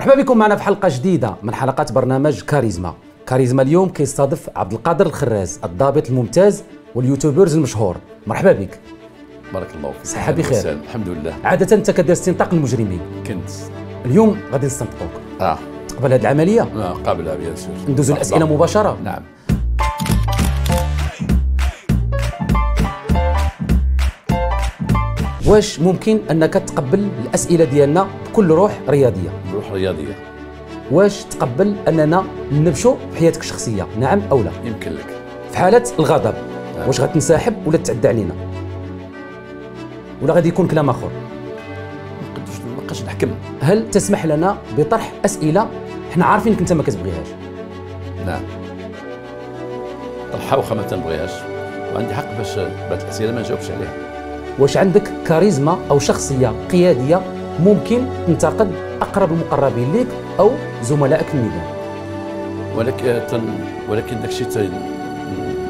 مرحبا بكم معنا في حلقه جديده من حلقات برنامج كاريزما كاريزما اليوم كيستضيف عبد القادر الخراز الضابط الممتاز واليوتيوبرز المشهور مرحبا بك بارك الله فيك صحه بخير الحمد لله عاده انت كدير استنطاق المجرمين كنت اليوم غادي نستنطقوك اه تقبل هذه العمليه اه قابلها بيان سور ندوزو الاسئله مباشره نعم واش ممكن انك تقبل الاسئله ديالنا بكل روح رياضيه الروح الرياضيه واش تقبل اننا نبشو في حياتك الشخصيه نعم او لا يمكن لك في حاله الغضب نعم. واش غتنسحب ولا تعدى علينا ولا غادي يكون كلام اخر ما نحكم هل تسمح لنا بطرح اسئله حنا عارفينك انت ما كتبغيهاش نعم طرحها واخا ما تنبغيهاش وعندي حق باش بعض الاسئله ما نجاوبش عليها واش عندك كاريزما او شخصيه قياديه ممكن تنتقد اقرب المقربين ليك او زملائك في الميدان ولكن آه، ولكن داك الشيء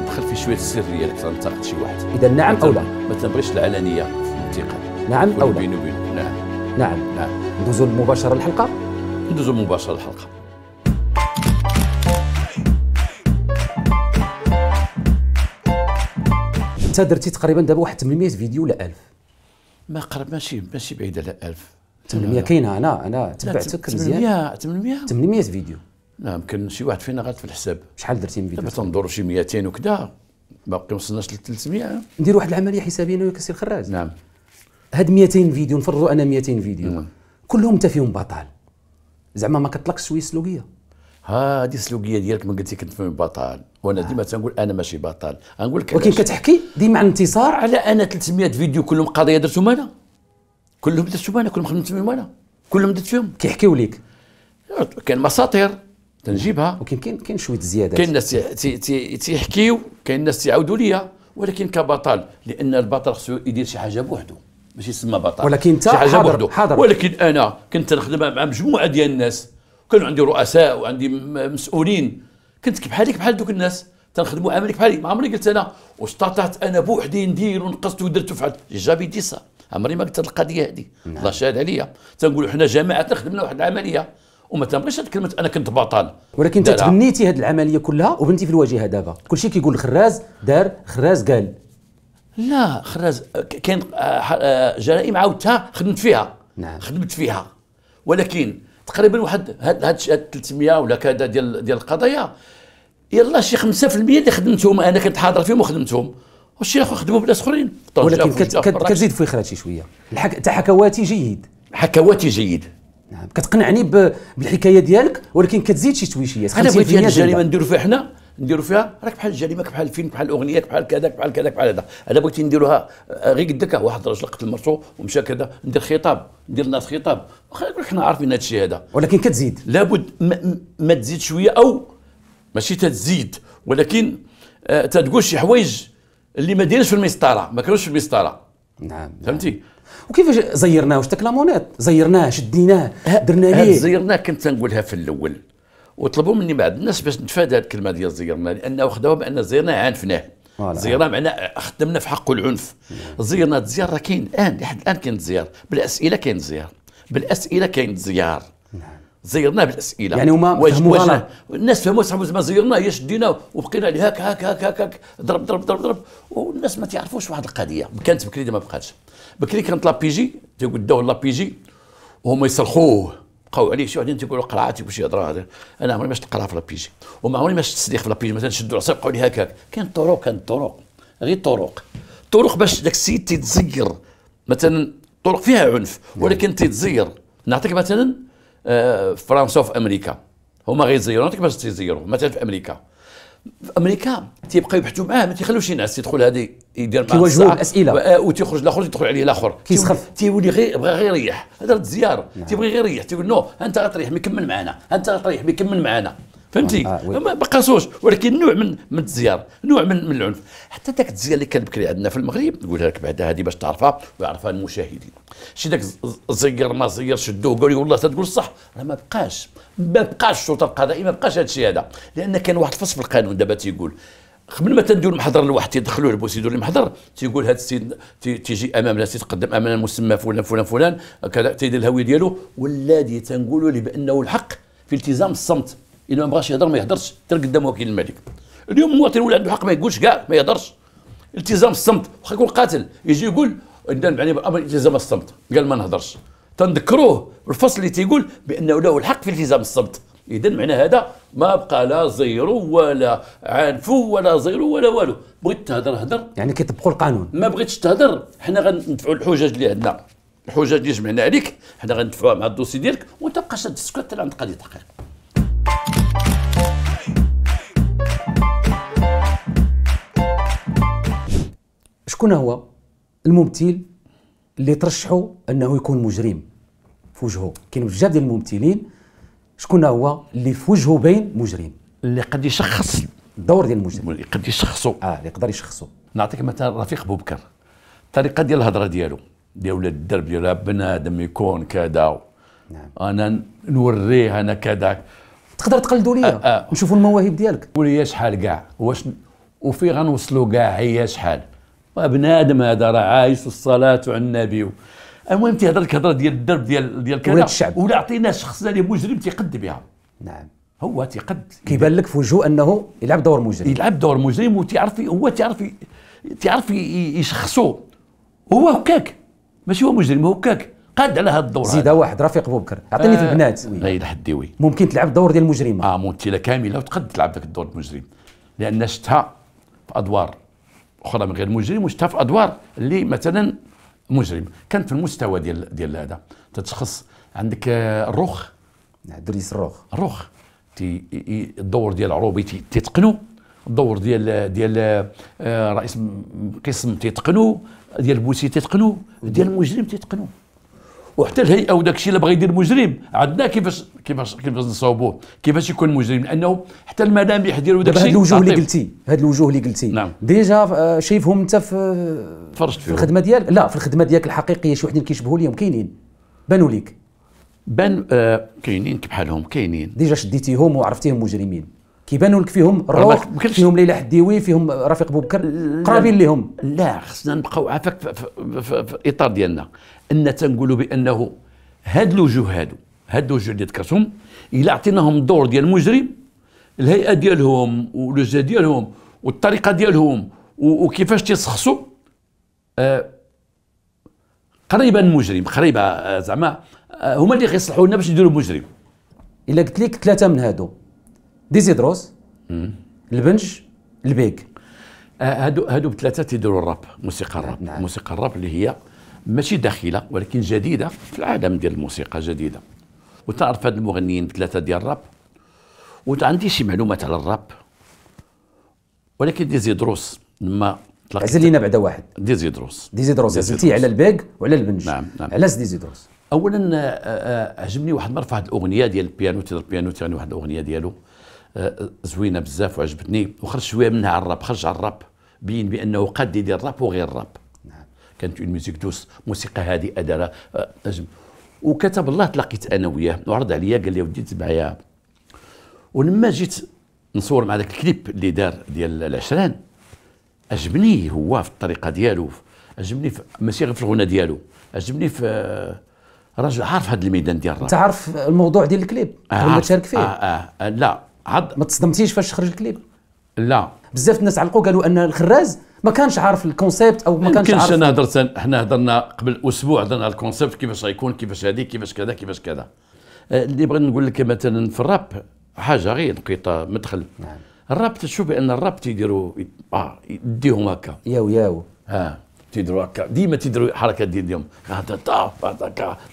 دخل فيه شويه السريه انك تنتقد شي واحد اذا نعم او لا ما تنبغيش العلنيه في الانتقاد نعم او لا بيني وبين نعم نعم نعم ندوزو مباشره للحلقه ندوزو مباشره للحلقه انت درتي تقريبا دابا واحد 800 فيديو ولا 1000 ما قرب ماشي ماشي بعيد على 1000 800 كاينه انا انا تبعتك مزيان 800 800 800 فيديو لا نعم، يمكن شي واحد فينا غلط في الحساب شحال درتي من فيديو دابا شي 200 وكذا باقي ما وصلناش ل 300 ندير واحد العمليه حسابيه انا وياك السي الخراج نعم هاد 200 فيديو نفرضوا انا 200 فيديو مم. نعم. كلهم انت فيهم بطل زعما ما كطلقش شويه سلوكيه هادي السلوكيه ديالك من قلتي كنت فيهم بطل وانا آه. ديما تنقول انا ماشي بطل غنقول لك ولكن كتحكي ديما عن انتصار على انا 300 فيديو كلهم قضيه درتهم انا كلهم درت فيهم انا كلهم خدمت فيهم انا كلهم درت فيهم كيحكيو ليك كان مساطير تنجيبها ولكن كاين كاين شويه زيادات كاين الناس تيحكيو كاين الناس تيعاودوا ليا ولكن كبطل لان البطل خصو يدير شي حاجه بوحدو ماشي يسمى بطل ولكن انت حاضر, حاضر ولكن انا كنت نخدم مع مجموعه ديال الناس كانوا عندي رؤساء وعندي مسؤولين كنت بحالك بحال دوك الناس تنخدموا عملك بحالي ما عمري قلت انا واستطعت انا بوحدي ندير ونقصت ودرت وفعلت جابي دي سا عمري ما قلت هذه القضيه هذه نعم. الله شاهد عليا تنقولوا حنا جماعتنا خدمنا واحد العمليه وما تنبغيش هذه كلمه انا كنت بطل ولكن انت تبنيتي هذه العمليه كلها وبنتي في الواجهه دابا كلشي كيقول خراز دار خراز قال لا خراز كاين آه، آه، جرائم عاودتها خدمت فيها نعم خدمت فيها ولكن تقريبا واحد هاد هاد 300 ولا كذا ديال ديال القضايا يلا شي 5% اللي خدمتهم انا كنت حاضر فيهم وخدمتهم ياخو خدموا بناس اخرين طيب، ولكن كتزيد في خراتي شويه الحك... حكواتي جيد حكواتي جيد نعم كتقنعني ب... بالحكايه ديالك ولكن كتزيد شي تويشيات انا بغيت هذه يعني الجريمه نديرو فيها حنا نديرو فيها راك بحال الجريمه بحال الفيلم بحال الاغنيه بحال كذا بحال كذا بحال هذا انا بغيت نديروها آه، غير قدك واحد الراجل قتل مرته ومشى كذا ندير خطاب ندير الناس خطاب حنا عارفين هذا الشيء هذا ولكن كتزيد لابد ما, ما تزيد شويه او ماشي تزيد ولكن آه، تتقول شي حوايج اللي ما دايرش في المسطره ما كانوش في المسطره نعم فهمتي نعم. وكيفاش زيرناه واش لامونيت زيرناه شديناه درنا ليه زيرناه كنت نقولها في الاول وطلبوا مني بعض الناس باش نتفادى هذه الكلمه ديال زيرنا لانه خداوها بان زيرنا عنفناه زيرنا معناه خدمنا في حقه العنف نعم. زيرنا تزيار راه كاين الان لحد الان كاين تزيار بالاسئله كاين تزيار بالاسئله كاين تزيار زيرناه بالاسئله يعني هما فهموا غلط الناس فهموا صح زعما زيرناه هي شدينا وبقينا عليه هاك هاك هاك هاك ضرب ضرب ضرب ضرب والناس ما تعرفوش واحد القضيه كانت بكري ما بقاتش بكري كانت لابيجي لا لابيجي وهما يصرخوه بقاو عليه شي واحدين تيقولوا قرعه تيقول شي هضره انا عمري ما شفت قرعه في لابيجي وما عمري ما شفت تصديق في لابيجي مثلا شدوا العصا بقاو لي هاك هاك كاين طرق كاين طرق غير طرق طرق باش داك السيد تيتزير مثلا طرق فيها عنف ولكن تيتزير نعطيك مثلا آه، فرنسا وفي امريكا هما انت باش تيزيروا مثلا في امريكا في امريكا تيبقاو يبحثوا معاه ما تيخلوش الناس تيدخل هذه يدير معاه كيواجهوا الاسئله آه، وتيخرج الاخر يدخل عليه الاخر كيسخف تيولي غير بغى غير يريح هذا الزياره نعم. تيبغي غير يريح تيقول نو انت غتريح مكمل معنا انت غتريح مكمل معنا فهمتي آه, آه، ما بقاسوش ولكن نوع من من التزيار نوع من من العنف حتى ذاك التزيار اللي كان بكري عندنا في المغرب نقولها لك بعدا هذه باش تعرفها ويعرفها المشاهدين شي ذاك زير ما زير شدوه قال والله تقول الصح راه ما بقاش ما بقاش الشرطه القضائيه ما بقاش هذا الشيء هذا لان كان واحد الفصل في القانون دابا تيقول قبل ما تنديروا المحضر لواحد تيدخلوه لبوسيدور المحضر تيقول هذا السيد تيجي امامنا تيتقدم امامنا المسمى فلان فلان فلان كذا تيدير الهويه ديالو والذي تنقولوا له بانه الحق في التزام الصمت الا ما بغاش يهضر ما يهضرش حتى قدام وكيل الملك اليوم المواطن ولا عنده حق ما يقولش كاع ما يهضرش التزام الصمت واخا يكون قاتل يجي يقول يعني بالامر التزام الصمت قال ما نهضرش تنذكروه بالفصل اللي تيقول بانه له الحق في التزام الصمت اذا معنى هذا ما بقى لا زيرو ولا عنفو ولا زيرو ولا والو بغيت تهضر هضر يعني كيطبقوا القانون ما بغيتش تهضر حنا غندفعوا الحجج اللي عندنا الحجج اللي جمعنا عليك حنا غندفعوها مع الدوسي ديالك وانت بقاش تسكت حتى عند قضيه تحقيق شكون هو الممثل اللي ترشحوا انه يكون مجرم في وجهه كاين بزاف ديال الممثلين شكون هو اللي في وجهه باين مجرم اللي قد يشخص الدور ديال المجرم اللي قد يشخصه اه اللي يقدر يشخصه نعطيك مثال رفيق بوبكر الطريقه ديال الهضره ديالو ديال ولاد الدرب ديال بنادم يكون كذا نعم انا نوريه انا كذا تقدر تقلدوا لي آه آه. نشوفوا المواهب ديالك وليا شحال كاع واش وفي غنوصلوا كاع هي شحال بنادم هذا راه عايش والصلاه على النبي المهم تيهضر لك هضره ديال الدرب ديال ديال كذا ولا عطينا شخص اللي مجرم تيقد بها نعم هو تيقد كيبان لك في وجهه انه يلعب دور مجرم يلعب دور مجرم وتيعرف هو تيعرف تيعرف يشخصو هو هكاك ماشي هو مجرم هو هكاك قاد على هذا الدور زيد واحد رفيق بوبكر اعطيني آه في البنات لا الحديوي ممكن تلعب الدور ديال المجرمه اه ممثله كامله وتقد تلعب ذاك الدور المجرم لان شتها في ادوار اخرى من غير مجرم وشتها في ادوار اللي مثلا مجرم كانت في المستوى ديال ديال هذا تتشخص عندك آه، الرخ نعم، دريس الروخ الروخ الدور ديال عروبي تيتقنو الدور ديال ديال آه، رئيس قسم تيتقنو ديال بوسي تيتقنو ديال المجرم تيتقنو وحتى الهيئه وداك الشيء اللي بغى يدير مجرم عندنا كيفاش كيفاش كيفاش نصاوبوه كيفاش يكون مجرم لانه حتى الملامح ديالو داك الشيء هاد الوجوه اللي قلتي هاد الوجوه اللي قلتي نعم. ديجا آه، شايفهم انت في تفرجت فيهم في الخدمه ديالك لا في الخدمه ديالك الحقيقيه شي وحدين كيشبهوا ليهم كاينين بانوا ليك بان آه كاينين بحالهم كاينين ديجا شديتيهم وعرفتيهم مجرمين كيبانوا لك فيهم الروح فيهم ليلى حديوي فيهم رفيق بوبكر قرابين لهم لا خصنا نبقاو عافاك في, في, في, في الاطار ديالنا ان تنقولوا بانه هاد الوجوه هادو هاد الوجوه اللي ذكرتهم الا عطيناهم الدور ديال المجرم الهيئه ديالهم والوجه ديالهم والطريقه ديالهم وكيفاش تيسخصوا آه قريبا مجرم قريبا آه، زعما آه، هما اللي غيصلحوا لنا باش نديروا مجرم الا قلت لك ثلاثه من هادو ديزيدروس البنج البيك آه، هادو هادو بثلاثه تيديروا الراب موسيقى الراب نعم. موسيقى الراب اللي هي ماشي داخله ولكن جديده في العالم ديال الموسيقى جديده وتعرف هاد المغنيين ثلاثه ديال الراب وعندي شي معلومات على الراب ولكن ديزي دروس لما عزل لينا بعد واحد ديزي دروس ديزي دروس عزلتي على الباك وعلى البنج نعم نعم علاش ديزي دروس اولا آه، آه، عجبني واحد المره واحد الاغنيه ديال البيانو تيضرب البيانو تيغني واحد الاغنيه ديالو آه، زوينه بزاف وعجبتني وخرج شويه منها على الراب خرج على الراب بين بانه قد يدير الراب وغير الراب كانت اون ميوزيك دوس موسيقى هادئه دارها نجم وكتب الله تلاقيت انا وياه وعرض عليا قال لي ودي تبعيا ولما جيت نصور مع ذاك الكليب اللي دار ديال العشران عجبني هو في الطريقه ديالو عجبني ماشي غير في الغنى ديالو عجبني في آه، راجل عارف هذا الميدان ديال الراب انت عارف الموضوع ديال الكليب قبل آه، ما تشارك فيه آه،, آه آه لا عاد ما تصدمتيش فاش خرج الكليب لا بزاف الناس علقوا قالوا ان الخراز ما كانش عارف الكونسيبت او ما كانش عارف انا هدرت احنا هضرنا قبل اسبوع هضرنا على الكونسيبت كيفاش غيكون كيفاش هذيك كيفاش كذا كيفاش كذا أه، اللي بغيت نقول لك مثلا في الراب حاجه غير لقيتها مدخل نعم. الراب تشوف بان الراب تيديروا اه يديهم هكا ياو ياو اه تيديروا هكا ديما تيديروا الحركات ديال اليوم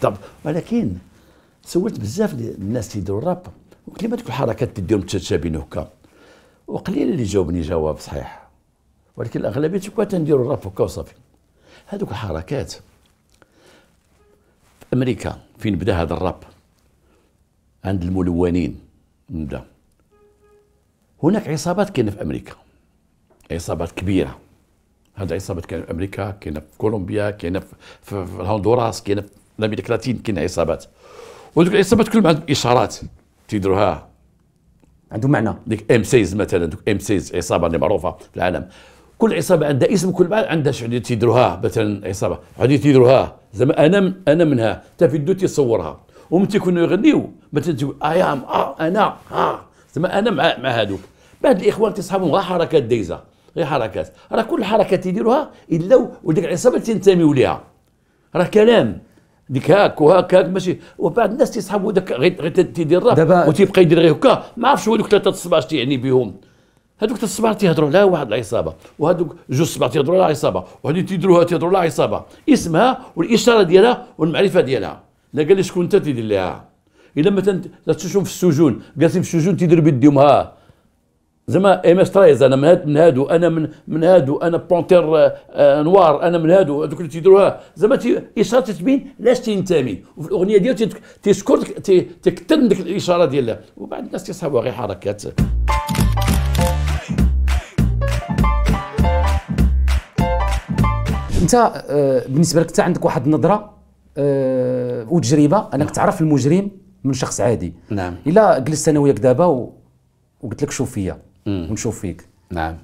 طب ولكن سولت بزاف الناس تيديروا الراب وكلمه الحركات تديهم تشابين هكا وقليل اللي جاوبني جواب صحيح ولكن الاغلبيه تبقى تنديروا الراب هكا وصافي هذوك الحركات في امريكا فين بدا هذا الراب عند الملونين نبدا هناك عصابات كاينه في امريكا عصابات كبيره هاد عصابات كاينه في امريكا كاينه في كولومبيا كاينه في, في, الهندوراس كاينه في امريكا اللاتين كاينه عصابات وذوك العصابات كلهم عندهم اشارات تيديروها عندهم معنى ديك ام سيز مثلا دوك ام سيز عصابه اللي معروفه في العالم كل عصابه عندها اسم كل بعد عندها شعليه تيدروها مثلا عصابه عادي تيدروها زعما انا انا منها حتى في الدو تيصورها ومن تيكونوا يغنيو مثلا تقول اي ام اه انا اه زعما انا مع مع هادوك بعد الاخوان تصحابهم غير حركات دايزه غير حركات راه كل حركه تيديروها الا وديك العصابه اللي تنتميو ليها راه كلام ديك هاك وهاك هاك ماشي وبعض الناس تيصحابو داك غير غير تيدير الراب وتيبقى يدير غير هكا ما عرفش هو دوك ثلاثه الصباح تيعني بهم هذوك الصبار تيهضروا على واحد العصابه وهذوك جوج صبار تيهضروا على عصابه وهذه تيديروها تيهضروا على عصابه اسمها والاشاره ديالها والمعرفه ديالها لا قال لي شكون انت تيدير لها الا مثلا تشوفهم في السجون قاسم في السجون تيدير بيديهم ها زعما ام اس 13 انا من هاد من هادو انا من من هادو انا بونتير آه، آه، نوار انا من هادو هذوك اللي تيديروها زعما اشاره تتبين لاش تنتمي وفي الاغنيه ديالو تيذكر تيكثر من ديك الاشاره ديالها وبعد الناس تيصحابوها غير حركات انت آه، بالنسبه لك انت عندك واحد النظره آه، وتجربه انك تعرف المجرم من شخص عادي نعم الا جلست انا وياك دابا وقلت لك شوف فيا ونشوف فيك نعم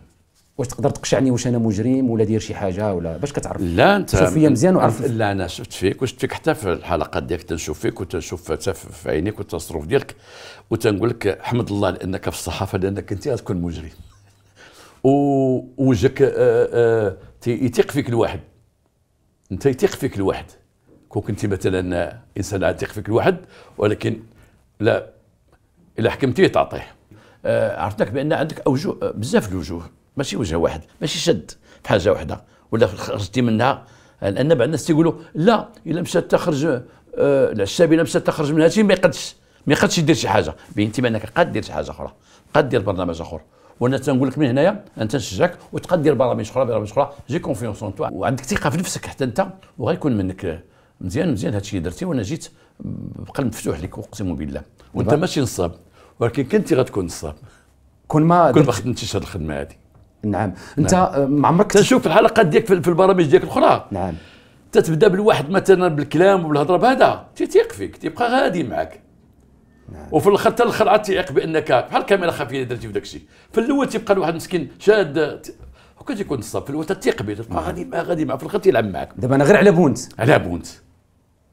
واش تقدر تقشعني واش انا مجرم ولا داير شي حاجه ولا باش كتعرف لا انت شوف فيا مزيان وعرف لا انا شفت فيك وشفت فيك حتى في الحلقات ديالك تنشوف فيك وتنشوف في عينيك والتصرف ديالك وتنقول لك حمد الله لانك في الصحافه لانك انت غتكون مجرم ووجهك آه، يثق فيك الواحد انت يثق فيك الواحد كون كنت مثلا انسان عاد يثيق فيك الواحد ولكن لا الا حكمتيه تعطيه آه عرفتك بان عندك اوجه أه، بزاف الوجوه ماشي وجه واحد ماشي شد في حاجه واحده ولا خرجتي منها لان بعض الناس تيقولوا لا الا مشات تخرج آه العشاب الا مشات تخرج من شي ما يقدش ما يقدش يدير شي حاجه بينتي بانك قادر دير شي حاجه اخرى قادر دير برنامج اخر وانا تنقول لك من هنايا انت نشجعك وتبقى دير برامج اخرى برامج اخرى جي كونفيونس اون توا وعندك ثقه في نفسك حتى انت وغيكون منك مزيان مزيان هذا الشيء اللي درتي وانا جيت بقلب مفتوح لك اقسم بالله وانت ماشي نصاب ولكن كنتي غتكون نصاب كون ما كون ما خدمتيش هذه الخدمه هذه نعم. نعم انت نعم. ما عمرك تشوف الحلقات ديالك في البرامج ديالك الاخرى نعم تتبدا بالواحد مثلا بالكلام وبالهضره بهذا تيثيق فيك تيبقى غادي معك نعم. وفي الاخر حتى الاخر عاد تيعيق بانك بحال الكاميرا خفيه اللي درتي في داك الشيء في الاول تيبقى الواحد مسكين شاد هكا تيكون الصاب في الاول تيق به تبقى نعم. غادي مع غادي مع في الاخر تيلعب معك دابا انا غير على بونت على بونت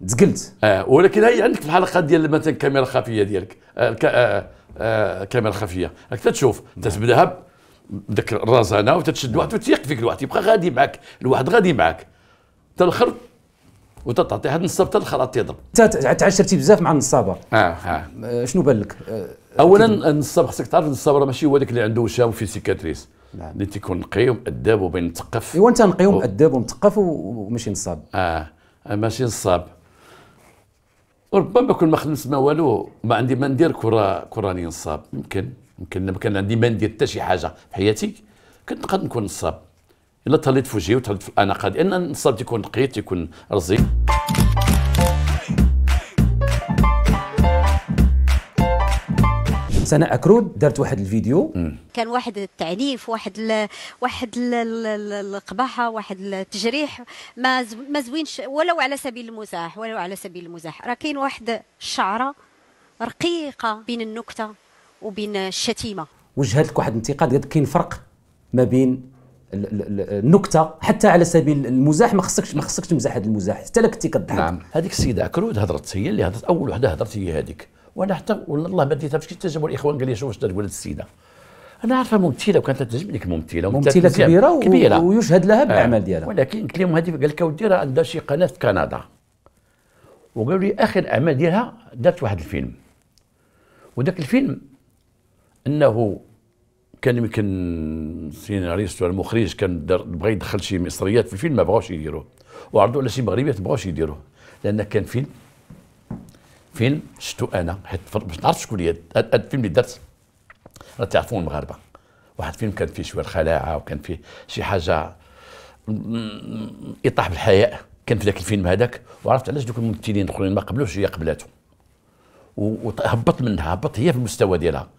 تقلت اه ولكن هي عندك في الحلقه ديال مثلا الكاميرا الخفيه ديالك آه، الكاميرا آه، آه، الخفيه راك تتشوف تتبداها بداك الرزانه وتتشد واحد وتيق فيك الواحد يبقى غادي معك الواحد غادي معك حتى الاخر وتتعطي هذا النصاب حتى الخلاط تيضرب تعشرتي بزاف مع النصابه آه،, اه, آه. شنو بان لك آه اولا النصاب خصك تعرف النصاب راه ماشي هو ذاك اللي عنده وشام في سيكاتريس نعم. اللي تيكون نقي ومؤدب وبين مثقف ايوا انت نقي ومؤدب ومثقف وماشي نصاب اه, آه، ماشي نصاب ربما كون ما خدمت ما والو ما عندي ما ندير كره كراني نصاب يمكن يمكن ما كان عندي ما ندير حتى شي حاجه في حياتي كنت نقدر نكون نصاب الا تهليت في وجهي وتهليت في الاناقه ديالي ان الصاد تيكون نقيت تيكون رزي سناء أكرود درت واحد الفيديو مم. كان واحد التعنيف واحد ال... واحد ال... القباحة واحد التجريح ما ز... ما زوينش ولو على سبيل المزاح ولو على سبيل المزاح راه كاين واحد الشعرة رقيقة بين النكتة وبين الشتيمة وجهت لك واحد الانتقاد قالت كاين فرق ما بين النكته حتى على سبيل المزاح ما خصكش ما خصكش تمزح هذا المزاح حتى لا كنتي كضحك نعم هذيك السيده عكرود هضرت هي اللي هضرت اول وحده هضرت هي هذيك وانا حتى والله ما ديتها فاش تجمعوا الاخوان قال لي شوف واش تقول السيده انا عارفه ممثله وكانت تعجبني ممثله ممثله كبيره, و... كبيرة. ويشهد لها آه. بالاعمال ديالها ولكن قلت لهم هذه قال لك راه عندها شي قناه في كندا وقالوا لي اخر اعمال ديالها دارت واحد الفيلم وذاك الفيلم انه كان يمكن السيناريست ولا المخرج كان بغى يدخل شي مصريات في الفيلم ما بغاوش يديروه وعرضوا على شي مغربيات ما بغاوش يديروه لان كان فيلم فيلم شفتو انا حيت باش نعرف شكون اللي هذا الفيلم اللي درت راه تعرفون المغاربه واحد الفيلم كان فيه شويه الخلاعه وكان فيه شي حاجه يطاح بالحياء كان في ذاك الفيلم هذاك وعرفت علاش دوك الممثلين الاخرين ما قبلوش هي قبلاته وهبط منها هبط هي في المستوى ديالها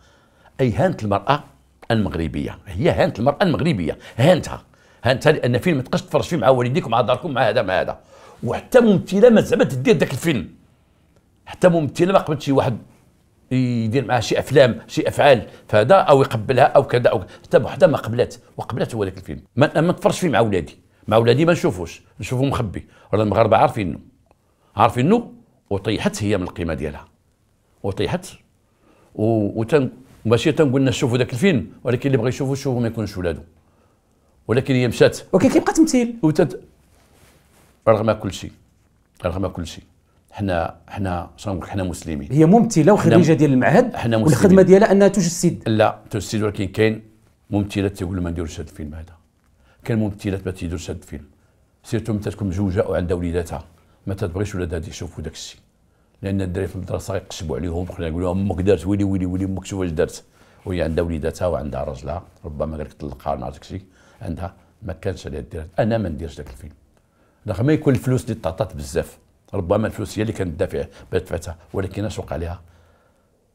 اي هانت المراه المغربيه هي هانت المراه المغربيه هانتها هانتها لان فيلم ما تبقاش تفرج فيه مع والديك ومع داركم مع هذا مع هذا وحتى ممثله ما زعما تدير ذاك الفيلم حتى ممثله ما قبلت شي واحد يدير معها شي افلام شي افعال فهذا او يقبلها او كذا او حتى وحده ما قبلت وقبلت هو ذاك الفيلم ما, ما فيه مع ولادي مع ولادي ما نشوفوش نشوفو مخبي ولا المغاربه عارفينو عارفينو وطيحت هي من القيمه ديالها وطيحت وتن مباشره قلنا شوفوا ذاك الفيلم ولكن اللي بغى يشوفه شوفوا ما يكونش ولاده ولكن هي مشات ولكن كيبقى تمثيل وتد... رغم كل شيء رغم كل شيء حنا حنا شنو حنا مسلمين هي ممثله وخريجه ديال المعهد حنا مسلمين والخدمه ديالها انها تجسد لا تجسد ولكن كاين ممثلات تيقول ما نديروش هذا الفيلم هذا كاين ممثلات ما تيديروش هذا الفيلم سيرتو متى تكون مزوجه وعندها وليداتها ما تبغيش ولادها يشوفوا داك الشيء لان الدراري في المدرسه يقشبوا عليهم خلينا نقول لهم امك دارت ويلي ويلي ويلي امك شوف واش دارت وهي عندها وليداتها وعندها راجلها ربما قالك طلقها نهار داكشي عندها ما كانش عليها الدراري انا ما نديرش داك الفيلم ما يكون الفلوس اللي تعطات بزاف ربما الفلوس هي اللي كانت دافع دفعتها ولكن اش وقع لها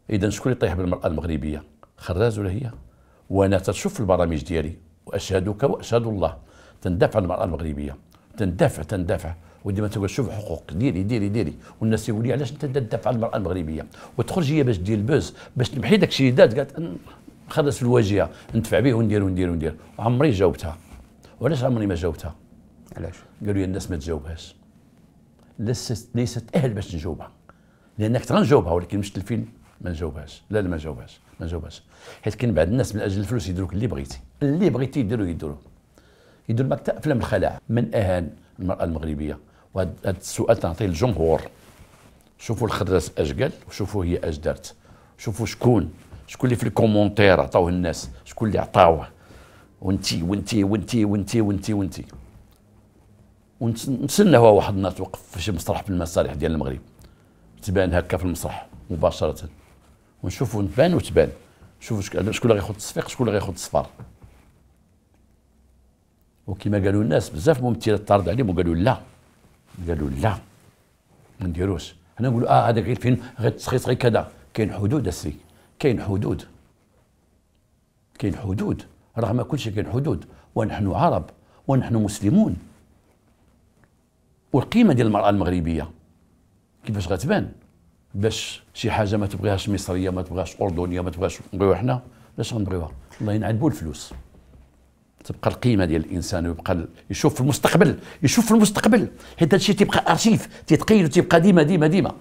اذا شكون اللي طيح بالمراه المغربيه خراز ولا هي وانا تشوف في البرامج ديالي واشهدك واشهد الله تندافع عن المراه المغربيه تندافع تندافع ما تقول شوف حقوق ديري ديري ديري والناس يقول لي علاش انت تدافع عن المراه المغربيه وتخرج هي باش دير البوز باش تمحي داك الشيء دات قالت نخلص في الواجهه ندفع به وندير وندير وندير عمري جاوبتها وعلاش عمري ما جاوبتها علاش قالوا لي الناس ما تجاوبهاش ليست ليست اهل باش نجاوبها لانك ترى نجاوبها ولكن مش الفيلم ما نجاوبهاش لا لا ما نجاوبهاش ما نجاوبهاش حيت كاين بعض الناس من اجل الفلوس يديروك اللي بغيتي اللي بغيتي يديروا يديروا يديروا معك حتى افلام الخلاعه من اهان المراه المغربيه وهذا السؤال تنعطيه للجمهور شوفوا الخدرات اش قال وشوفوا هي اش دارت شوفوا شكون شكون اللي في الكومونتير عطاوه الناس شكون اللي عطاوه وانتي وانتي وانتي وانتي وانتي وانتي ونتسنى هو واحد النهار توقف في شي مسرح في المسارح ديال المغرب تبان هكا في المسرح مباشره ونشوفوا تبان وتبان شوفوا شكون اللي غياخذ التصفيق شكون اللي غياخذ الصفار وكما قالوا الناس بزاف ممثلات تعرض عليهم وقالوا لا قالوا لا ما نديروش حنا نقولوا اه هذا غير فين غير تسخيص غير كذا كاين حدود السي كاين حدود كاين حدود رغم كل شيء كاين حدود ونحن عرب ونحن مسلمون والقيمه ديال المراه المغربيه كيفاش غتبان باش شي حاجه ما تبغيهاش مصريه ما تبغيهاش اردنيه ما تبغيهاش نبغيوها حنا باش غنبغيوها الله ينعد الفلوس تبقى القيمه ديال الانسان ويبقى يشوف في المستقبل يشوف في المستقبل حيت هادشي تيبقى ارشيف تيتقيل وتيبقى ديما ديما ديما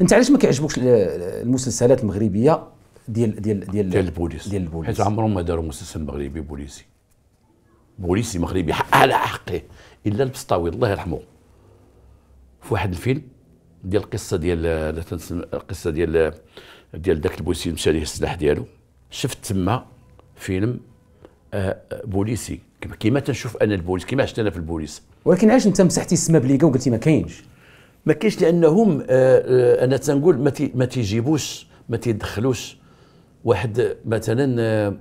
انت علاش ما كيعجبوكش المسلسلات المغربيه ديال ديال ديال ديال البوليس ديال البوليس حيت عمرهم ما داروا مسلسل مغربي بوليسي بوليسي مغربي على حقه الا البسطاوي الله يرحمه في واحد الفيلم ديال القصه ديال لا تنسى القصه ديال ديال ذاك البوليسي مشى ليه السلاح ديالو شفت تما فيلم آه, آه، بوليسي كما تنشوف انا البوليس كما عشت انا في البوليس ولكن علاش انت مسحتي السما بليكا وقلتي ما كاينش ما كاينش لانهم آه, آه، انا تنقول ما تيجيبوش ما تيدخلوش واحد مثلا آه،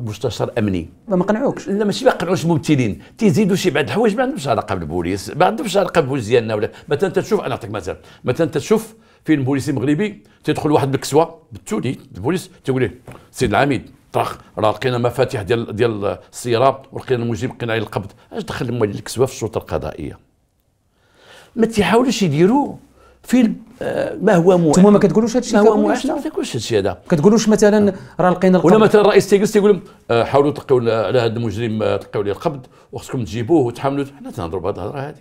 مستشار امني ما مقنعوكش لا ماشي ما قنعوش الممثلين تيزيدوا شي بعض الحوايج ما عندهمش علاقه بالبوليس ما عندهمش علاقه بالبوليس ديالنا ولا مثلا تشوف انا نعطيك مثلا مثلا تشوف فيلم بوليسي مغربي تيدخل واحد بالكسوه بالتولي البوليس تيقول له سيد العميد طرخ راه لقينا مفاتيح ديال ديال السياره ولقينا المجرم لقينا عليه القبض اش دخل المولي الكسوه في الشرطه القضائيه ما تيحاولوش يديروا فيلم آه، ما هو مو انتم ما كتقولوش هذا الشيء ما هو مو ما كتقولوش هذا الشيء هذا كتقولوش مثلا آه. راه لقينا ولا مثلا الرئيس تيجلس تيقول لهم آه، حاولوا تلقوا على هذا المجرم تلقوا عليه القبض وخصكم تجيبوه وتحملوه حنا تنهضروا بهذه الهضره هذه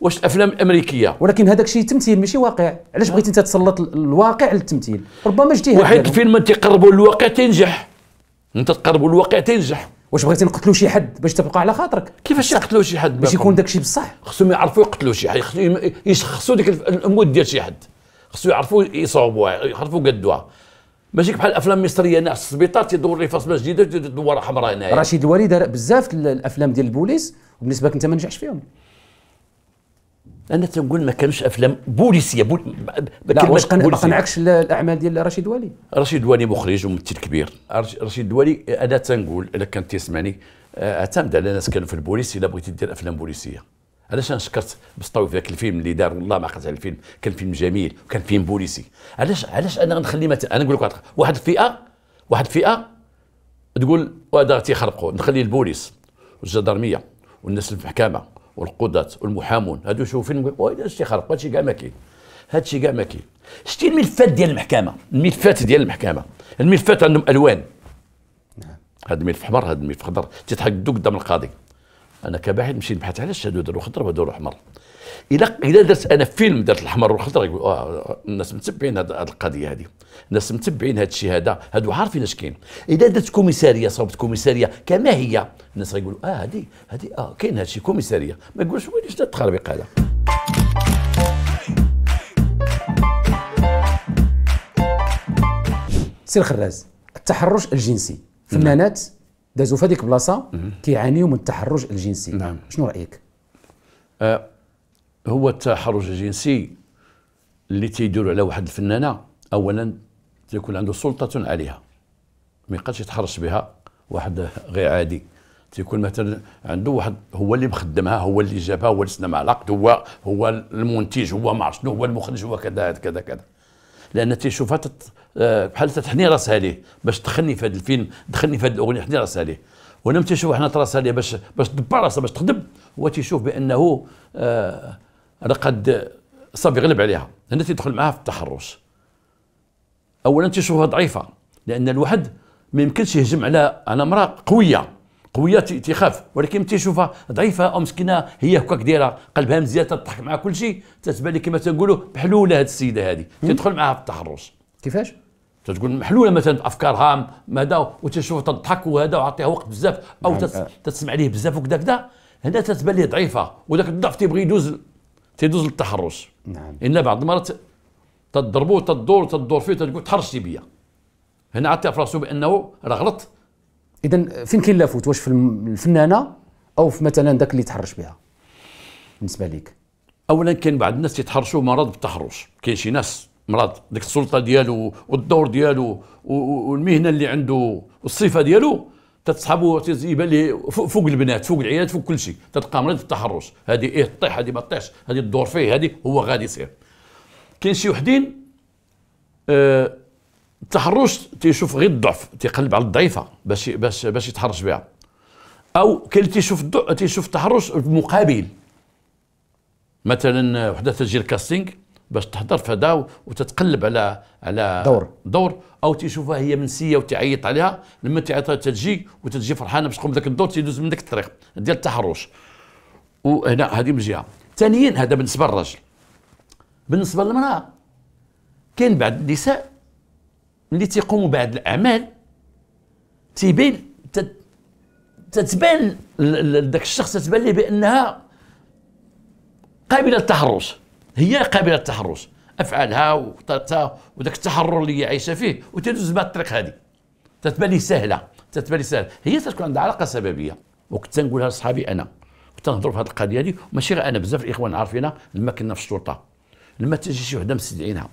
واش الافلام الامريكيه ولكن هذاك الشيء تمثيل ماشي واقع علاش بغيتي انت تسلط الواقع للتمثيل ربما اجتهاد وحيت الفيلم تيقربوا للواقع تنجح انت تقربوا للواقع تنجح واش بغيتي نقتلوا شي حد باش تبقى على خاطرك كيفاش يقتلوا شي حد باش يكون داكشي بصح خصهم يعرفوا يقتلوا شي حد يشخصوا ديك الاموال ديال شي حد خصو يعرفوا يصاوبوها يعرفوا قدوا ماشي بحال الافلام المصريه ناس السبيطار تيدور لي فاصله جديده تدور حمراء هنايا رشيد الوالي دار بزاف الافلام ديال البوليس وبالنسبه لك انت ما نجحش فيهم انا تنقول ما كانوش افلام بوليسيه بول... لا واش ما قنعكش الاعمال ديال رشيد والي رشيد والي مخرج وممثل كبير رشيد والي انا تنقول الا كان تسمعني آه، اعتمد على ناس كانوا في البوليس الا بغيتي دير افلام بوليسيه علاش انا شكرت بسطاوي في ذاك الفيلم اللي دار والله ما عقلت على الفيلم كان فيلم جميل وكان فيلم بوليسي علاش علاش انا غنخلي مثلا انا نقول لك واحد الفئه واحد الفئه تقول هذا تيخرقوا نخلي البوليس والجدرميه والناس في المحكمه والقضاة والمحامون هادو شوفين شي خرب هادشي كاع ما كاين هادشي كاع ما كاين شتي الملفات ديال المحكمه الملفات ديال المحكمه الملفات عندهم الوان نعم. هاد الملف احمر هاد الملف خضر تيتحدوا قدام القاضي انا كباحث نمشي نبحث علاش هادو خضر وهادو احمر الا الا درت انا فيلم درت الاحمر والخضر يقول اه الناس متبعين هذه القضيه هذه الناس متبعين هذا الشيء هذا هادو عارفين اش كاين الا درت كوميساريه صوبت كوميساريه كما هي الناس غيقولوا اه هذه هذه اه كاين هذا الشيء كوميساريه ما يقولش ويلي شنو التخربيق هذا سير خراز التحرش الجنسي نعم. فنانات دازوا في هذيك البلاصه كيعانيوا من التحرش الجنسي نعم شنو رايك؟ أه هو التحرش الجنسي اللي تيديروا على واحد الفنانه اولا تيكون عنده سلطه عليها ما يقدرش يتحرش بها واحد غير عادي تيكون مثلا عنده واحد هو اللي مخدمها هو اللي جابها هو اللي سنا مع العقد هو هو المنتج هو ما شنو هو المخرج هو كذا كذا كذا لان تيشوفها تت... بحال تحني راسها ليه باش تدخلني في هذا الفيلم دخلني في هذه الاغنيه حني راسها ليه ولم تيشوف حنا راسها ليه باش باش تدبر راسها باش تخدم هو تيشوف بانه آه قد صافي غلب عليها هنا تدخل معها في التحرش اولا تيشوفها ضعيفه لان الواحد ما يمكنش يهجم على على امراه قويه قويه تيخاف ولكن تيشوفها ضعيفه او مسكينه هي هكاك دايره قلبها مزيان تضحك مع كل شيء تتبان لي كما تنقولوا محلوله هذه السيده هذه تدخل معها في التحرش كيفاش؟ تقول محلوله مثلا افكارها ماذا وتشوف تضحك وهذا وعطيها وقت بزاف او نعم. تسمع ليه بزاف وكذا كذا هنا تتبان ليه ضعيفه وذاك الضعف تيبغي يدوز تيدوز للتحرش نعم ان بعض المرات تضربو تدور تدور فيه تقول تحرشتي بيا هنا عاد في راسه بانه راه غلط اذا فين كاين لافوت واش في الفنانه او في مثلا ذاك اللي تحرش بها بالنسبه ليك اولا كاين بعض الناس يتحرشوا مرض بالتحرش كاين شي ناس مرض ديك السلطه ديالو والدور ديالو والمهنه اللي عنده والصفه ديالو تتصحبوا يبان لي فوق البنات فوق العيالات فوق كل شيء تلقى مريض التحرش هذه ايه تطيح هذه ما تطيحش هذه الدور فيه هذه هو غادي يصير كاين شي وحدين آه التحرش تيشوف غير الضعف تيقلب على الضعيفه باش باش باش يتحرش بها او كاين اللي تيشوف تيشوف التحرش مقابل مثلا آه، وحده تسجل الكاستينغ باش تهضر في وتتقلب على على دور دور او تيشوفها هي منسيه وتعيط عليها لما تعيط تجي وتجي فرحانه باش تقوم ذاك الدور تيدوز من ذاك الطريق ديال التحرش وهنا هذه من جهه ثانيا هذا بالنسبه للرجل بالنسبه للمراه كاين بعض النساء اللي تيقوموا بعض الاعمال تيبين تتبان ذاك الشخص تتبان ليه بانها قابله للتحرش هي قابله للتحرش افعالها وطريقتها وذاك التحرر اللي عايشه فيه وتدوز بها الطريق هذه تتبان لي سهله تتبان لي سهله هي تتكون عندها علاقه سببيه وكنت نقولها لصحابي انا كنت نهضر في هذه القضيه هذه ماشي غير انا بزاف الاخوان عارفينها لما كنا في الشرطه لما تجي شي وحده مستدعينها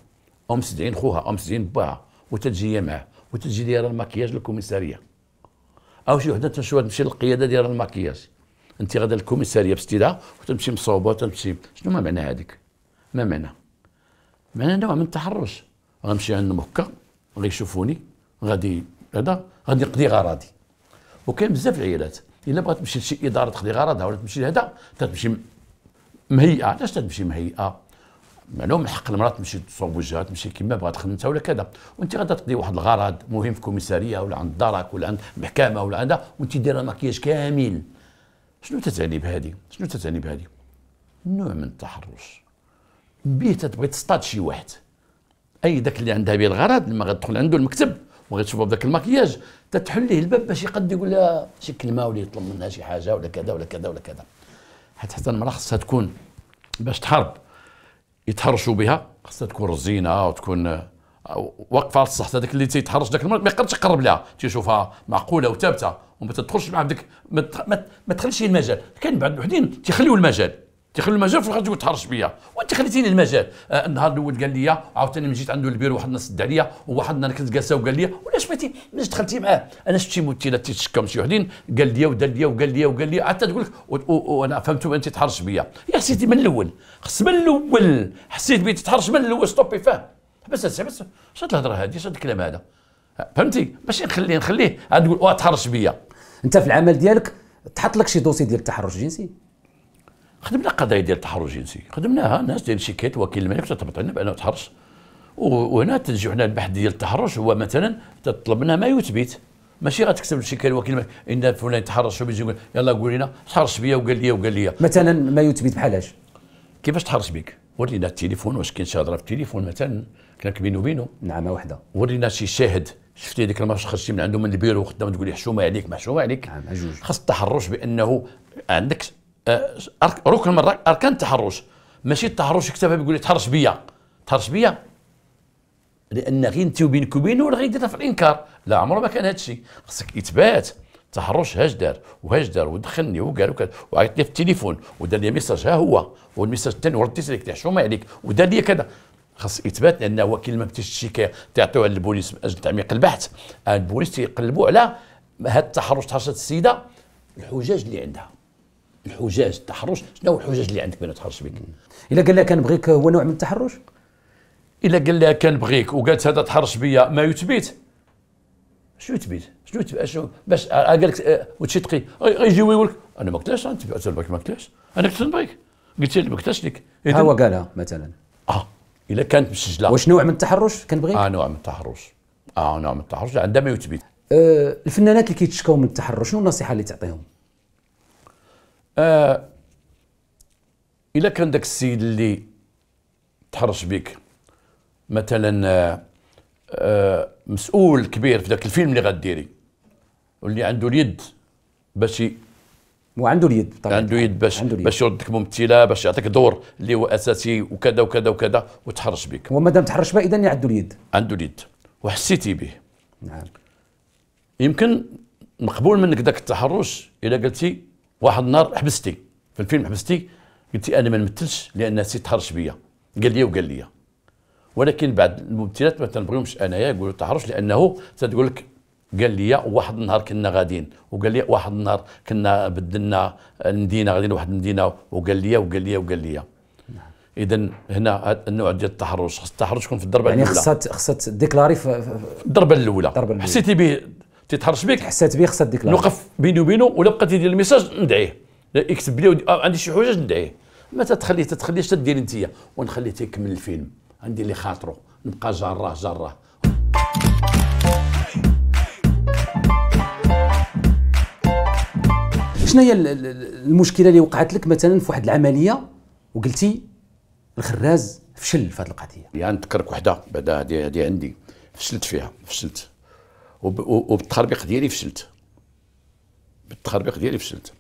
او مستدعين خوها او مستدعين باها وتجي هي معاه وتجي دايره الماكياج للكوميساريه او شي وحده تمشي تمشي للقياده دايره الماكياج انت غادا للكوميساريه بستيلها وتمشي مصوبه وتمشي شنو ما معنى هذيك ما معنى معنى نوع من التحرش غنمشي عند مكه غيشوفوني غادي هذا غادي نقضي غراضي وكاين بزاف العيالات الا بغات تمشي لشي اداره تقضي غرضها ولا تمشي لهذا تتمشي مهيئه علاش تتمشي مهيئه معلوم حق المراه تمشي تصوب وجهها تمشي كما بغات تخدم ولا كذا وانت غادا تقضي واحد الغرض مهم في كوميساريه ولا عند دارك ولا عند محكمه ولا عندها وانت دايره المكياج كامل شنو تتعني بهذه شنو تتعني بهذه نوع من التحرش بيه تتبغي تصطاد شي واحد اي داك اللي عندها به الغرض لما غتدخل عنده المكتب وغتشوفها بداك الماكياج تتحل ليه الباب باش يقد يقول لها شي كلمه ولا يطلب منها شي حاجه ولا كذا ولا كذا ولا كذا حيت حتى المراه خصها تكون باش تحارب يتحرشوا بها خصها تكون رزينه وتكون واقفه على الصح هذاك اللي تيتحرش ذاك المرأة ما يقدرش يقرب لها تيشوفها معقوله وثابته وما تدخلش معاه بديك ما تدخلش المجال كاين بعد وحدين تيخليو المجال تيخلي المجال في الخارج تهرش بيا وانت خليتيني المجال آه النهار الاول قال لي عاوتاني مشيت عنده البيرو واحد سد عليا وواحد النهار كنت جالسه وقال لي ولاش بغيتي ملي دخلتي معاه انا شفت شي ممثلات تيتشكى شي وحدين قال لي ودار لي وقال لي وقال لي حتى تقول لك وانا فهمت انت تتحرش بيا يا حسيتي من الاول خص من الاول حسيت بيه تتحرش من الاول ستوبي فاه بس بس هاد الهضره هذه شنو الكلام هذا فهمتي باش نخليه نخليه عاد تقول اه بيا انت في العمل ديالك تحط لك شي دوسي ديال التحرش الجنسي خدمنا قضايا ديال التحرش الجنسي خدمناها ناس ديال شيكات وكيل الملك تطبط علينا بانه تحرش وهنا تنجيو حنا البحث ديال التحرش هو مثلا تطلب منها ما يثبت ماشي غتكتب الشكايه الوكيل الملك ان فلان تحرش وبيجي يقول يلا قول لنا تحرش بيا وقال لي وقال لي مثلا ما يثبت بحالاش كيفاش تحرش بك ورينا التليفون واش كاين شي هضره في التليفون مثلا كانك بينه وبينه نعمه واحده ورينا شي شاهد شفتي هذيك المرة خرجتي من عنده من البيرو خدام تقول لي حشومه عليك محشومه عليك نعم جوج خاص التحرش بانه عندك أه، ركن من اركان التحرش ماشي التحرش كتابه بيقول تحرش بيا تحرش بيا لان غير انت وبينك وبينه ولا غير في الانكار لا عمره ما كان هذا الشيء خصك اثبات تحرش هاش دار وهاش دار ودخلني وقال وكذا وعيط لي في التليفون ودار لي ميساج ها هو والميساج الثاني ورديت لك تحشومه عليك ودار لي كذا خاص اثبات لان هو ما مكتبش الشكايه تعطيوها للبوليس من اجل تعميق البحث البوليس تيقلبوا على هذا التحرش تحرشت السيده الحجاج اللي عندها الحجاج التحرش شنو الحجاج اللي عندك بانه تحرش بك الا قال لها كنبغيك هو نوع من التحرش الا قال لها كنبغيك وقالت هذا تحرش بيا ما يثبت شنو يثبت شنو يثبت شنو باش آه، قال لك آه، وتشي تقي غيجي ويقول لك انا ما كنتش قلت لك ما قلتهاش انا كنت نبغيك قلت لي ما قلتهاش لك ها هو قالها مثلا اه الا كانت مسجله واش نوع من التحرش كنبغيك اه نوع من التحرش اه نوع من التحرش عندها ما يثبت آه الفنانات اللي كيتشكاو من التحرش شنو النصيحه اللي تعطيهم آه الا كان داك السيد اللي تحرش بك مثلا آه،, آه مسؤول كبير في ذاك الفيلم اللي غديري واللي عنده اليد باش وعنده اليد طبعا عنده يد باش عنده اليد. باش يردك ممثله باش يعطيك دور اللي هو اساسي وكذا وكذا وكذا وتحرش بك وما دام تحرش بها اذا عنده اليد عنده اليد وحسيتي به نعم يمكن مقبول منك ذاك التحرش الا قلتي واحد النهار حبستي في الفيلم حبستي قلت انا ما نمثلش لان سي تحرش بيا قال لي وقال لي ولكن بعد الممثلات ما تنبغيهمش انايا يقولوا تحرش لانه تتقول لك قال لي واحد النهار كنا غاديين وقال لي واحد النهار كنا بدلنا المدينه غاديين واحد المدينه وقال لي وقال لي وقال لي اذا هنا النوع ديال التحرش خص التحرش يكون في الضربه يعني الاولى يعني خصها خصها ديكلاري في الضربه الاولى حسيتي به تيتهرش بك حسات بيه خصها ديك نوقف بيني وبينه ولا بقى تيدير الميساج ندعيه يكتب لي ودي... آه، عندي شي حوايج ندعيه ما تتخليه تتخليش تدير انت ونخليه تيكمل الفيلم ندير اللي خاطره نبقى جاره جاره شنو هي المشكله اللي وقعت لك مثلا في واحد العمليه وقلتي الخراز فشل في هذه القضيه يعني نذكرك وحده بعدا هذه عندي فشلت فيها فشلت وبالتخربيق ديالي فشلت بالتخربيق ديالي فشلت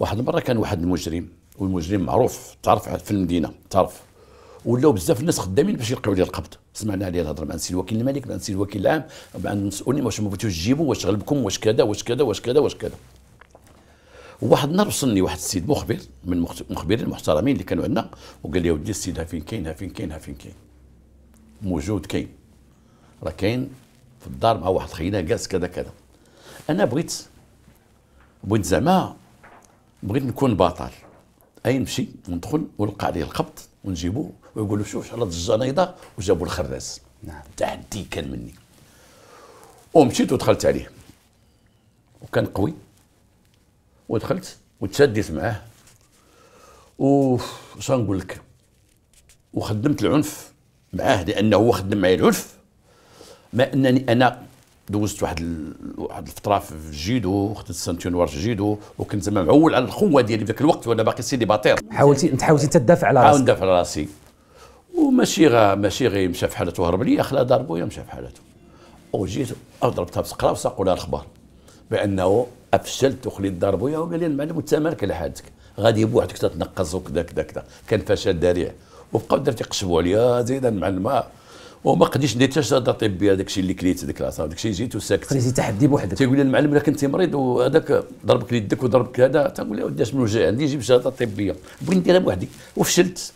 واحد المره كان واحد المجرم والمجرم معروف تعرف في المدينه تعرف ولاو بزاف الناس خدامين باش يلقاو ليه القبض سمعنا عليه الهضره مع نسي الوكيل الملك مع نسي الوكيل العام مع المسؤولين واش ما بغيتوش تجيبوا واش غلبكم واش كذا واش كذا واش كذا واش كذا واحد النهار وصلني واحد السيد مخبر من المخبرين المحترمين اللي كانوا عندنا وقال لي ودي السيد ها فين كاين ها فين كاين ها فين كاين موجود كاين راه كاين في الدار مع واحد خينا جالس كذا كذا انا بغيت بغيت زعما بغيت نكون بطل اي نمشي وندخل ونلقى عليه الخبط ويقول له شوف شحال الجنيضه وجابوا الخراز نعم تحدي كان مني ومشيت ودخلت عليه وكان قوي ودخلت وتشديت معاه وش نقول لك وخدمت العنف معاه لانه هو خدم معايا العنف ما انني انا دوزت واحد واحد الفتره في الجيدو خدت سانتيونوار في الجيدو وكنت زعما معول على القوه ديالي في ذاك الوقت وانا باقي سيدي باطير حاولتي انت حاولتي تدافع على راسك حاولت ندافع على راسي وماشي غا ماشي غير مشى في حالته هرب لي خلا دار بويا مشى في حالته وجيت ضربتها بسقرا وساقوا لها الاخبار بانه افشلت وخليت دار بويا وقال لي المعلم انت مالك على حالتك غادي بوحدك تتنقص وكذا كذا كذا كان فشل ذريع وبقاو درتي يقشبوا عليا زيد المعلمه وما قديش ندير حتى شهاده طبيه هذاك الشيء اللي كليت ديك العصا داك الشيء جيت وساكت خليتي تحدي بوحدك تيقول لي المعلم الا كنت مريض وهذاك ضربك يدك وضربك هذا تنقول له اش من وجع عندي جيب شهاده طبيه بغيت نديرها بوحدي وفشلت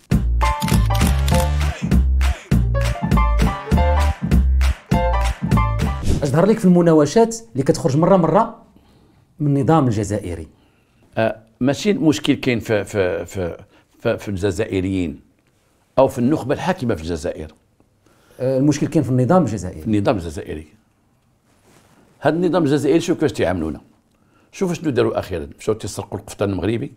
اش ظهر لك في المناوشات اللي كتخرج مره مره من النظام الجزائري أه ماشي المشكل كاين في في في, في الجزائريين او في النخبه الحاكمه في الجزائر المشكل كان في النظام الجزائري النظام الجزائري هذا النظام الجزائري شوف كيفاش تيعاملونا شوف شنو داروا اخيرا مشاو تيسرقوا القفطان المغربي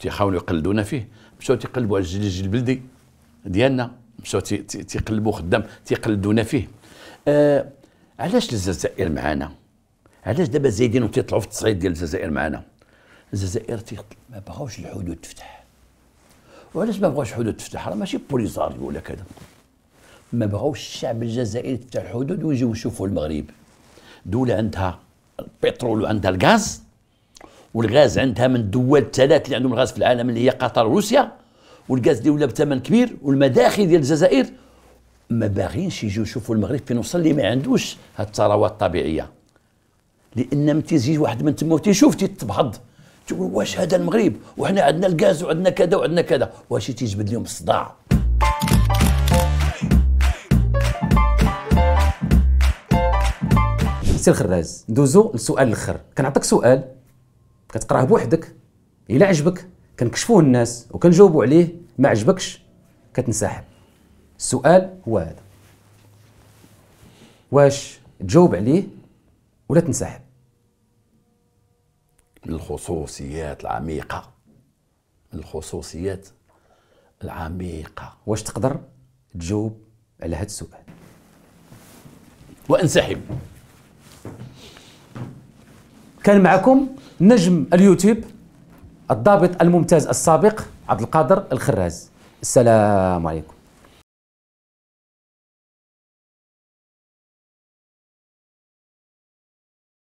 تيحاولوا يقلدونا فيه مشاو تيقلبوا على الجليج البلدي ديالنا مشاو تيقلبوا خدام تيقلدونا فيه آه علاش الجزائر معانا علاش دابا زايدين وتيطلعوا في التصعيد ديال الجزائر معانا الجزائر ما بغاوش الحدود تفتح وعلاش ما بغاوش الحدود تفتح راه ماشي بوليزاريو ولا كذا ما بغاوش الشعب الجزائري تفتح الحدود ويجيو يشوفوا المغرب دوله عندها البترول وعندها الغاز والغاز عندها من الدول الثلاث اللي عندهم الغاز في العالم اللي هي قطر وروسيا والغاز اللي ولا بثمن كبير والمداخل ديال الجزائر ما باغينش يجيو يشوفوا المغرب فين وصل اللي ما عندوش هاد الثروات الطبيعيه لان من تيجي واحد من تما وتيشوف تيتبهض تقول واش هذا المغرب وحنا عندنا الغاز وعندنا كذا وعندنا كذا واش تيجبد لهم الصداع سي الخراز ندوزو للسؤال الاخر كنعطيك سؤال كتقراه بوحدك الا عجبك كنكشفوه الناس وكنجاوبوا عليه ما عجبكش كتنسحب السؤال هو هذا واش تجاوب عليه ولا تنسحب من الخصوصيات العميقه من الخصوصيات العميقه واش تقدر تجاوب على هذا السؤال وانسحب كان معكم نجم اليوتيوب الضابط الممتاز السابق عبد القادر الخراز السلام عليكم